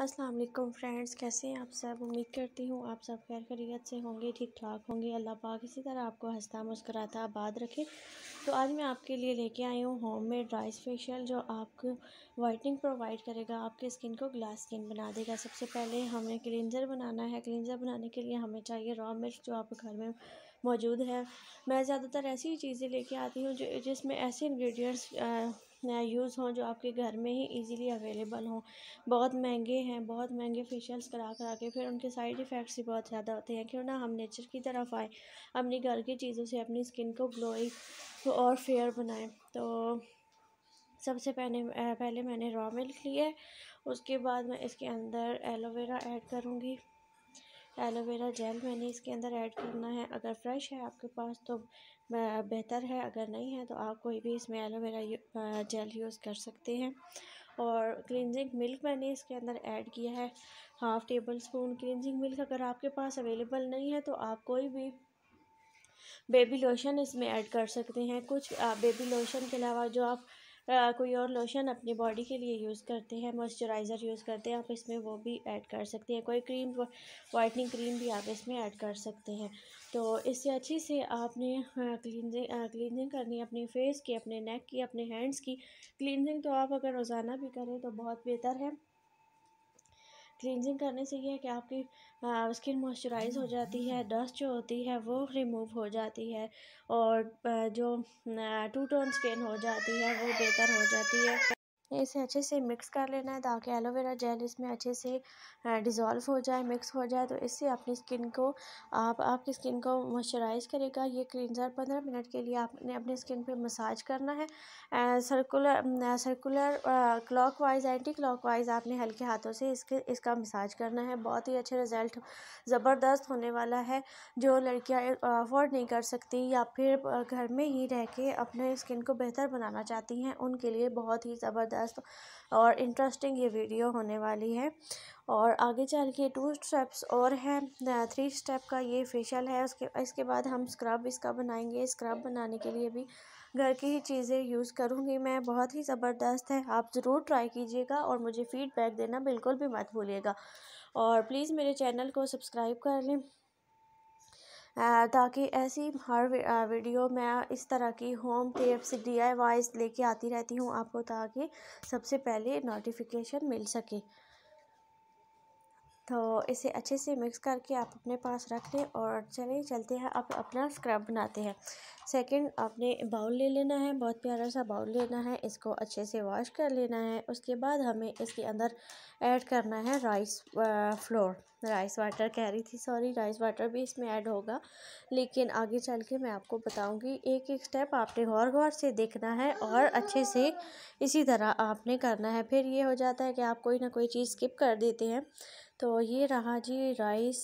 अस्सलाम वालेकुम फ्रेंड्स कैसे हैं आप सब उम्मीद करती हूँ आप सब खैर खरीत से होंगे ठीक ठाक होंगे अल्लाह पाक इसी तरह आपको हंसता मुस्कराता आबाद रखे तो आज मैं आपके लिए लेके आई हूँ होम मेड ड्राई फेशियल जो आपको वाइटनिंग प्रोवाइड करेगा आपके स्किन को ग्लास स्किन बना देगा सबसे पहले हमें क्लिनजर बनाना है क्लिनजर बनाने के लिए हमें चाहिए रॉ मिर्च जो आपके घर में मौजूद है मैं ज़्यादातर ऐसी चीज़ें लेके आती हूँ जो जिसमें ऐसे इन्ग्रीडियंट्स यूज़ हों जो आपके घर में ही इजीली अवेलेबल हों बहुत महंगे हैं बहुत महंगे फेशियल्स करा करा के फिर उनके साइड इफ़ेक्ट्स भी बहुत ज़्यादा होते हैं क्यों ना हम नेचर की तरफ आए अपनी घर की चीज़ों से अपनी स्किन को ग्लोई और फेयर बनाएं तो सबसे पहले पहले मैंने रॉ मिल्क लिया उसके बाद मैं इसके अंदर एलोवेरा ऐड करूँगी एलोवेरा जेल मैंने इसके अंदर ऐड करना है अगर फ्रेश है आपके पास तो बेहतर है अगर नहीं है तो आप कोई भी इसमें एलोवेरा जेल यूज़ कर सकते हैं और क्लिनजिंग मिल्क मैंने इसके अंदर ऐड किया है half tablespoon cleansing milk अगर आपके पास अवेलेबल नहीं है तो आप कोई भी बेबी लोशन इसमें ऐड कर सकते हैं कुछ बेबी लोशन के अलावा जो आप आ, कोई और लोशन अपनी बॉडी के लिए यूज़ करते हैं मॉइस्चराइज़र यूज़ करते हैं आप इसमें वो भी ऐड कर सकते हैं कोई क्रीम वाइटनिंग क्रीम भी आप इसमें ऐड कर सकते हैं तो इससे अच्छे से आपने क्लिनजिंग क्लिनजिंग करनी है अपने फेस की अपने नेक की अपने हैंड्स की क्लिनजिंग तो आप अगर रोज़ाना भी करें तो बहुत बेहतर है क्लिनजिंग करने से यह है कि आपकी स्किन मॉइस्चराइज हो जाती है डस्ट जो होती है वो रिमूव हो जाती है और जो टू टोन स्किन हो जाती है वो बेहतर हो जाती है इसे अच्छे से मिक्स कर लेना है ताकि एलोवेरा जेल इसमें अच्छे से डिज़ोल्व हो जाए मिक्स हो जाए तो इससे अपनी स्किन को आप आपकी स्किन को मॉइस्चराइज करेगा ये क्लिनज़र पंद्रह मिनट के लिए आपने अपने स्किन पे मसाज करना है circular circular clockwise anti clockwise आपने हल्के हाथों से इसके इसका मसाज करना है बहुत ही अच्छे रिज़ल्ट ज़बरदस्त होने वाला है जो लड़कियाँ अफोर्ड नहीं कर सकती या फिर घर में ही रह के अपने स्किन को बेहतर बनाना चाहती हैं उनके लिए बहुत ही ज़बरदस्त ज़बरदस्त और इंटरेस्टिंग ये वीडियो होने वाली है और आगे चल के टू स्टेप्स और हैं थ्री स्टेप का ये फेशियल है उसके इसके बाद हम स्क्रब इसका बनाएंगे स्क्रब बनाने के लिए भी घर की ही चीज़ें यूज़ करूँगी मैं बहुत ही ज़बरदस्त है आप ज़रूर ट्राई कीजिएगा और मुझे फ़ीडबैक देना बिल्कुल भी मत भूलिएगा और प्लीज़ मेरे चैनल को सब्सक्राइब कर लें ताकि ऐसी हर वीडियो मैं इस तरह की home tips D I wise लेके आती रहती हूँ आपको ताकि सबसे पहले नोटिफिकेशन मिल सके तो इसे अच्छे से मिक्स करके आप अपने पास रख लें और चले चलते हैं आप अपना स्क्रब बनाते हैं सेकंड आपने बाउल ले लेना है बहुत प्यारा सा बाउल लेना है इसको अच्छे से वॉश कर लेना है उसके बाद हमें इसके अंदर ऐड करना है राइस फ्लोर राइस वाटर कह रही थी सॉरी राइस वाटर भी इसमें ऐड होगा लेकिन आगे चल के मैं आपको बताऊंगी एक एक स्टेप आपने गौर गौर से देखना है और अच्छे से इसी तरह आपने करना है फिर ये हो जाता है कि आप कोई ना कोई चीज़ स्किप कर देते हैं तो ये रहा जी राइस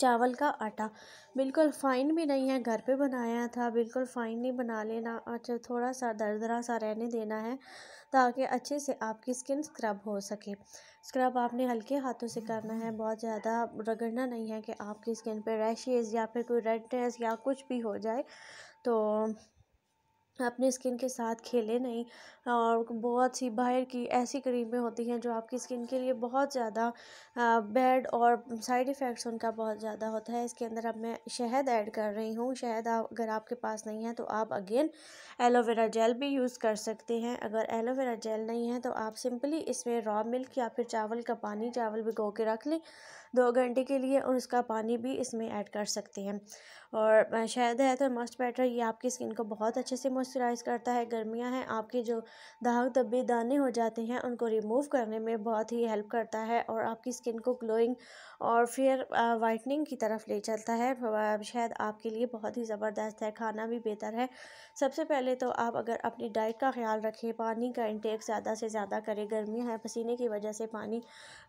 चावल का आटा बिल्कुल फ़ाइन भी नहीं है घर पे बनाया था बिल्कुल फ़ाइन नहीं बना लेना अच्छा थोड़ा सा दरदरा सा रहने देना है ताकि अच्छे से आपकी स्किन स्क्रब हो सके स्क्रब आपने हल्के हाथों से करना है बहुत ज़्यादा रगड़ना नहीं है कि आपकी स्किन पे रैशेज़ या फिर कोई रेडनेस या कुछ भी हो जाए तो अपनी स्किन के साथ खेलें नहीं और बहुत सी बाहर की ऐसी क्रीमें होती हैं जो आपकी स्किन के लिए बहुत ज़्यादा बैड और साइड इफ़ेक्ट्स उनका बहुत ज़्यादा होता है इसके अंदर अब मैं शहद ऐड कर रही हूँ शहद अगर आपके पास नहीं है तो आप अगेन एलोवेरा जेल भी यूज़ कर सकते हैं अगर एलोवेरा जेल नहीं है तो आप सिंपली इसमें रॉ मिल्क या फिर चावल का पानी चावल भिगो के रख लें दो घंटे के लिए और उसका पानी भी इसमें ऐड कर सकते हैं और शायद है तो मस्ट बैटर ये आपकी स्किन को बहुत अच्छे से मॉइस्चराइज़ करता है गर्मियाँ हैं आपके जो दाग धब्बे दाने हो जाते हैं उनको रिमूव करने में बहुत ही हेल्प करता है और आपकी स्किन को ग्लोइंग और फिर वाइटनिंग की तरफ ले चलता है शायद आपके लिए बहुत ही ज़बरदस्त है खाना भी बेहतर है सबसे पहले तो आप अगर अपनी डाइट का ख्याल रखें पानी का इंटेक ज़्यादा से ज़्यादा करें गर्मियाँ हैं पसीने की वजह से पानी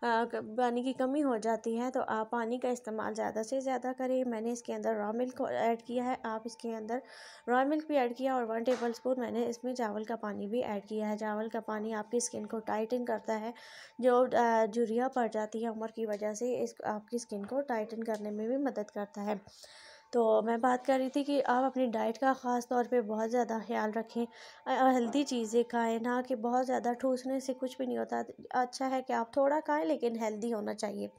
पानी की कमी हो जाती है रही है तो आप पानी का इस्तेमाल ज़्यादा से ज़्यादा करें मैंने इसके अंदर रॉ मिल्क ऐड किया है आप इसके अंदर रॉ मिल्क भी ऐड किया और वन टेबल स्पून मैंने इसमें चावल का पानी भी ऐड किया है चावल का पानी आपकी स्किन को टाइटन करता है जो जुरिया पड़ जाती है उम्र की वजह से इस आपकी स्किन को टाइटन करने में भी मदद करता है तो मैं बात कर रही थी कि आप अपनी डाइट का ख़ास तौर पे बहुत ज़्यादा ख्याल रखें हेल्दी चीज़ें खाएं ना कि बहुत ज़्यादा ठूसने से कुछ भी नहीं होता अच्छा है कि आप थोड़ा खाएं लेकिन हेल्दी होना चाहिए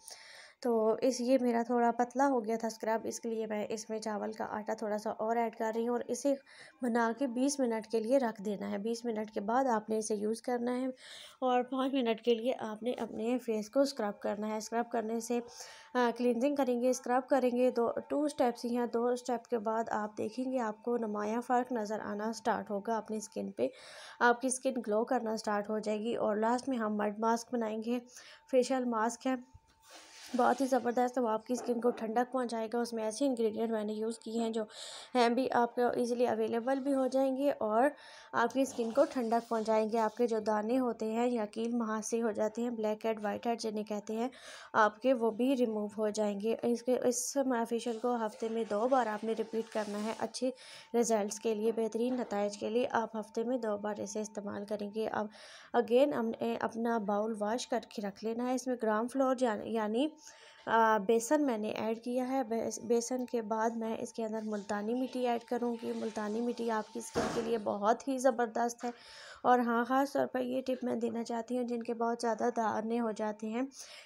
तो इस ये मेरा थोड़ा पतला हो गया था स्क्रब इसके लिए मैं इसमें चावल का आटा थोड़ा सा और ऐड कर रही हूँ और इसे बना के बीस मिनट के लिए रख देना है बीस मिनट के बाद आपने इसे यूज़ करना है और पाँच मिनट के लिए आपने अपने फेस को स्क्रब करना है स्क्रब करने से क्लिनजिंग करेंगे स्क्रब करेंगे दो टू स्टेप्स ही हैं दो स्टेप के बाद आप देखेंगे आपको नमाया फ़र्क नज़र आना स्टार्ट होगा अपनी स्किन पे आपकी स्किन ग्लो करना स्टार्ट हो जाएगी और लास्ट में हम मड मास्क बनाएंगे फेशियल मास्क है बहुत ही ज़बरदस्त वो आपकी स्किन को ठंडक पहुंचाएगा उसमें ऐसे इंग्रेडिएंट मैंने यूज़ किए हैं जो हैं भी आपके इजीली अवेलेबल भी हो जाएंगे और आपकी स्किन को ठंडक पहुंचाएंगे आपके जो दाने होते हैं या कील महासी हो जाते हैं ब्लैक हेड वाइट हेड जिन्हें कहते हैं आपके वो भी रिमूव हो जाएंगे इसके इस फेशियल को हफ्ते में दो बार आपने रिपीट करना है अच्छे रिज़ल्ट के लिए बेहतरीन नतज के लिए आप हफ्ते में दो बार इसे इस्तेमाल करेंगे अब अगेन हमने अपना बाउल वॉश करके रख लेना है इसमें ग्राम फ्लोर यानी बेसन मैंने ऐड किया है बेसन के बाद मैं इसके अंदर मुल्तानी मिट्टी ऐड करूँगी मुल्तानी मिट्टी आपकी स्किन के लिए बहुत ही ज़बरदस्त है और हाँ ख़ास तौर पर ये टिप मैं देना चाहती हूँ जिनके बहुत ज़्यादा दाने हो जाते हैं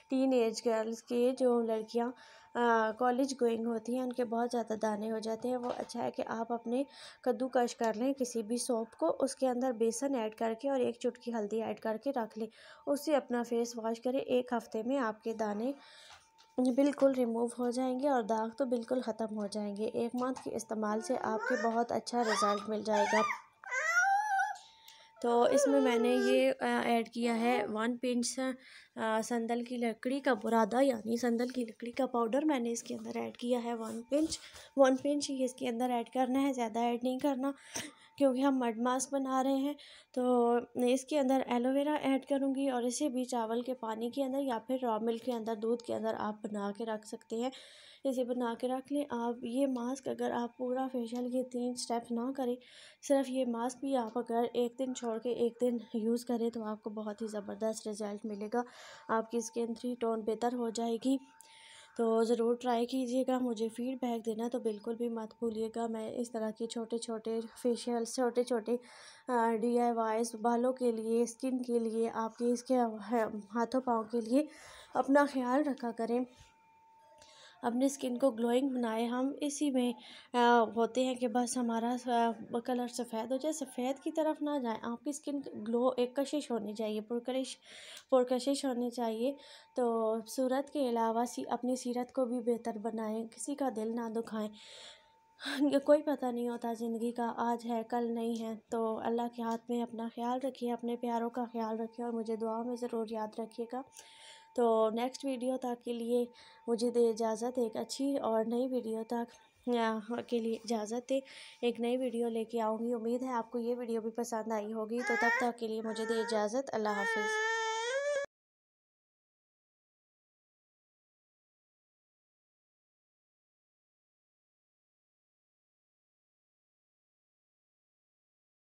टीन एज गर्ल्स के जो लड़कियाँ कॉलेज गोइंग होती हैं उनके बहुत ज़्यादा दाने हो जाते हैं वो अच्छा है कि आप अपने कद्दूकश कर लें किसी भी सोप को उसके अंदर बेसन ऐड करके और एक चुटकी हल्दी ऐड करके रख लें उससे अपना फेस वॉश करें एक हफ़्ते में आपके दाने बिल्कुल रिमूव हो जाएंगे और दाग तो बिल्कुल ख़त्म हो जाएंगे एक मंथ के इस्तेमाल से आपके बहुत अच्छा रिज़ल्ट मिल जाएगा तो इसमें मैंने ये ऐड किया है वन पिंच संदल की लकड़ी का बुरादा यानी संदल की लकड़ी का पाउडर मैंने इसके अंदर ऐड किया है वन पिंच वन पिंच ही इसके अंदर ऐड करना है ज़्यादा ऐड नहीं करना क्योंकि हम मड मास्क बना रहे हैं तो इसके अंदर एलोवेरा ऐड करूँगी और इसे भी चावल के पानी के अंदर या फिर रॉ मिल्क के अंदर दूध के अंदर आप बना के रख सकते हैं इसे बना के रख लें आप ये मास्क अगर आप पूरा फेशियल ये तीन स्टेप ना करें सिर्फ ये मास्क भी आप अगर एक दिन छोड़ के एक दिन यूज़ करें तो आपको बहुत ही ज़बरदस्त रिज़ल्ट मिलेगा आपकी स्किन थ्री टोन बेहतर हो जाएगी तो ज़रूर ट्राई कीजिएगा मुझे फ़ीडबैक देना तो बिल्कुल भी मत भूलिएगा मैं इस तरह के छोटे छोटे फेशियल छोटे छोटे डी आई वाइज बालों के लिए स्किन के लिए आपके इसके हाथों पाँव के लिए अपना ख्याल रखा करें अपनी स्किन को ग्लोइंग बनाए हम इसी में होते हैं कि बस हमारा कलर सफ़ेद हो जाए सफ़ेद की तरफ ना जाए आपकी स्किन ग्लो एक कशिश होनी चाहिए पुरकश पुरकशिश होनी चाहिए तो सूरत के अलावा सी अपनी सीरत को भी बेहतर बनाएं किसी का दिल ना दुखाएं कोई पता नहीं होता ज़िंदगी का आज है कल नहीं है तो अल्लाह के हाथ में अपना ख्याल रखिए अपने प्यारों का ख्याल रखिए और मुझे दुआ में ज़रूर याद रखिएगा तो नेक्स्ट वीडियो तक के लिए मुझे दे इजाज़त एक अच्छी और नई वीडियो तक के लिए इजाज़त है एक नई वीडियो लेके आऊँगी उम्मीद है आपको ये वीडियो भी पसंद आई होगी तो तब तक के लिए मुझे दे इजाज़त अल्लाह हाफिज़